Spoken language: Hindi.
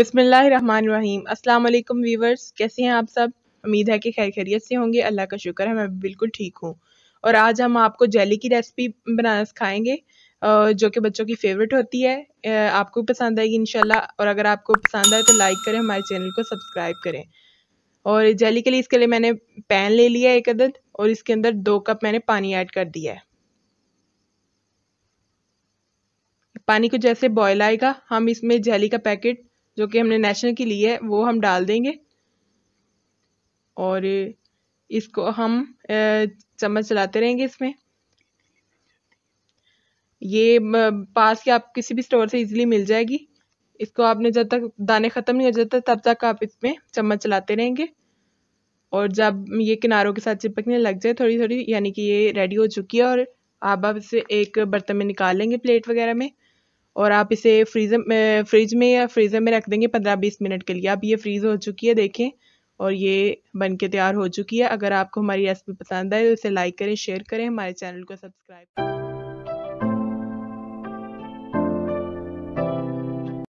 बिसमीम अल्लाम वीवर्स कैसे हैं आप सब उम्मीद है कि खैर खैरियत से होंगे अल्लाह का शुक्र है मैं बिल्कुल ठीक हूँ और आज हम आपको जेली की रेसिपी बनाना सिखाएंगे जो कि बच्चों की फेवरेट होती है आपको पसंद आएगी इनशाला और अगर आपको पसंद आए तो लाइक करें हमारे चैनल को सब्सक्राइब करें और जेली के लिए इसके लिए मैंने पैन ले लिया है एक अदद और इसके अंदर दो कप मैंने पानी ऐड कर दिया है पानी को जैसे बॉयल आएगा हम इसमें जेली का पैकेट जो कि हमने नेशनल की ली है वो हम डाल देंगे और इसको हम चम्मच चलाते रहेंगे इसमें ये पास के आप किसी भी स्टोर से इजीली मिल जाएगी इसको आपने जब तक दाने ख़त्म नहीं हो जाते तब तक आप इसमें चम्मच चलाते रहेंगे और जब ये किनारों के साथ चिपकने लग जाए थोड़ी थोड़ी यानी कि ये रेडी हो चुकी है और आप अब इसे एक बर्तन में निकाल लेंगे प्लेट वगैरह में और आप इसे फ्रीज़र में फ्रिज में या फ्रीज़र में रख देंगे पंद्रह बीस मिनट के लिए अब ये फ्रीज़ हो चुकी है देखें और ये बन के तैयार हो चुकी है अगर आपको हमारी रेसिपी पसंद आए तो इसे लाइक करें शेयर करें हमारे चैनल को सब्सक्राइब करें